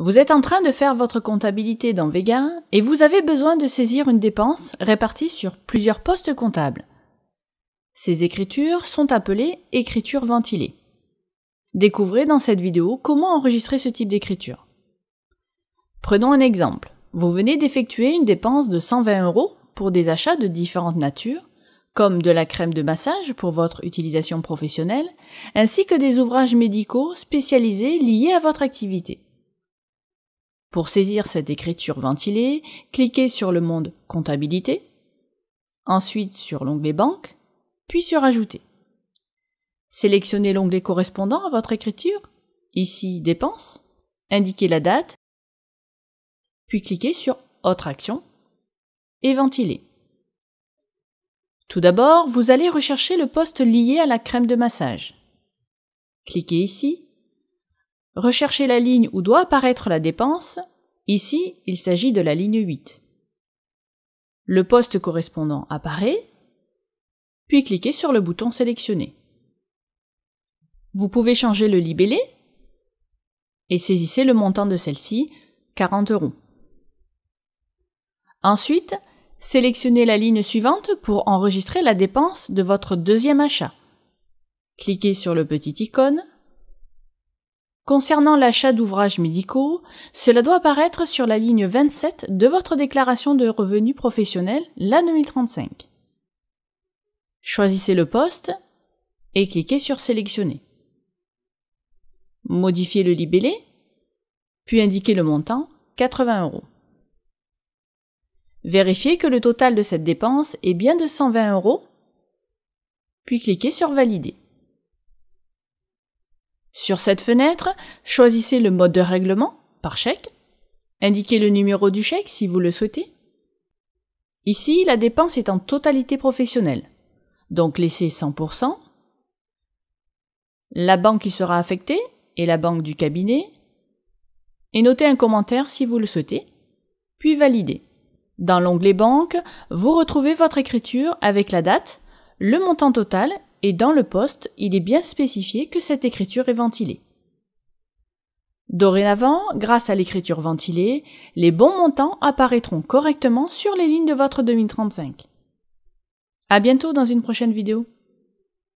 Vous êtes en train de faire votre comptabilité dans Vega et vous avez besoin de saisir une dépense répartie sur plusieurs postes comptables. Ces écritures sont appelées écritures ventilées. Découvrez dans cette vidéo comment enregistrer ce type d'écriture. Prenons un exemple. Vous venez d'effectuer une dépense de 120 euros pour des achats de différentes natures, comme de la crème de massage pour votre utilisation professionnelle, ainsi que des ouvrages médicaux spécialisés liés à votre activité. Pour saisir cette écriture ventilée, cliquez sur le monde Comptabilité, ensuite sur l'onglet Banque, puis sur Ajouter. Sélectionnez l'onglet correspondant à votre écriture, ici Dépenses, indiquez la date, puis cliquez sur Autre action et Ventiler. Tout d'abord, vous allez rechercher le poste lié à la crème de massage. Cliquez ici recherchez la ligne où doit apparaître la dépense. Ici, il s'agit de la ligne 8. Le poste correspondant apparaît, puis cliquez sur le bouton Sélectionner. Vous pouvez changer le libellé et saisissez le montant de celle-ci, 40 euros. Ensuite, sélectionnez la ligne suivante pour enregistrer la dépense de votre deuxième achat. Cliquez sur le petit icône Concernant l'achat d'ouvrages médicaux, cela doit apparaître sur la ligne 27 de votre déclaration de revenus professionnels, la 2035. Choisissez le poste et cliquez sur Sélectionner. Modifiez le libellé, puis indiquez le montant, 80 euros. Vérifiez que le total de cette dépense est bien de 120 euros, puis cliquez sur Valider. Sur cette fenêtre, choisissez le mode de règlement par chèque. Indiquez le numéro du chèque si vous le souhaitez. Ici, la dépense est en totalité professionnelle. Donc laissez 100%. La banque qui sera affectée et la banque du cabinet. Et notez un commentaire si vous le souhaitez. Puis validez. Dans l'onglet banque, vous retrouvez votre écriture avec la date, le montant total et dans le poste, il est bien spécifié que cette écriture est ventilée. Dorénavant, grâce à l'écriture ventilée, les bons montants apparaîtront correctement sur les lignes de votre 2035. À bientôt dans une prochaine vidéo.